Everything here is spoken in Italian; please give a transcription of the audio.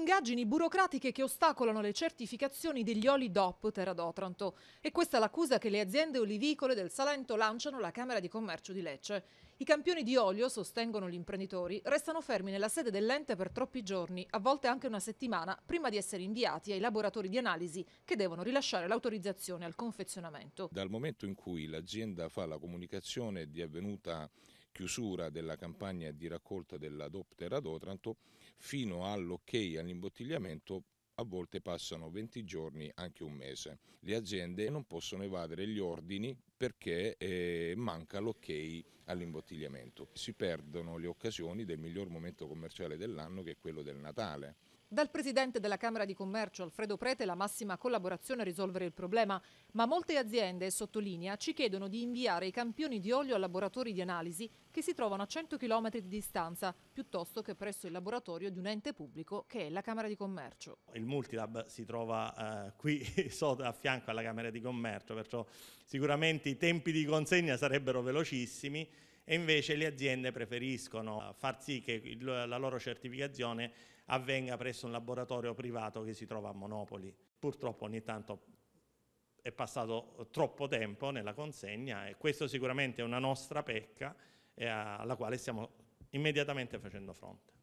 lungaggini burocratiche che ostacolano le certificazioni degli oli DOP Terra d'Otranto. E questa è l'accusa che le aziende olivicole del Salento lanciano alla Camera di Commercio di Lecce. I campioni di olio, sostengono gli imprenditori, restano fermi nella sede dell'ente per troppi giorni, a volte anche una settimana, prima di essere inviati ai laboratori di analisi che devono rilasciare l'autorizzazione al confezionamento. Dal momento in cui l'azienda fa la comunicazione di avvenuta chiusura della campagna di raccolta della DOP Terra d'Otranto fino all'ok all'imbottigliamento a volte passano 20 giorni, anche un mese. Le aziende non possono evadere gli ordini perché eh, manca l'ok all'imbottigliamento. Si perdono le occasioni del miglior momento commerciale dell'anno che è quello del Natale. Dal presidente della Camera di Commercio Alfredo Prete la massima collaborazione a risolvere il problema, ma molte aziende, sottolinea, ci chiedono di inviare i campioni di olio a laboratori di analisi che si trovano a 100 km di distanza, piuttosto che presso il laboratorio di un ente pubblico che è la Camera di Commercio. Il Multilab si trova eh, qui sotto, a fianco alla Camera di Commercio, perciò sicuramente i tempi di consegna sarebbero velocissimi e invece le aziende preferiscono far sì che il, la loro certificazione avvenga presso un laboratorio privato che si trova a Monopoli. Purtroppo ogni tanto è passato troppo tempo nella consegna e questo sicuramente è una nostra pecca alla quale stiamo immediatamente facendo fronte.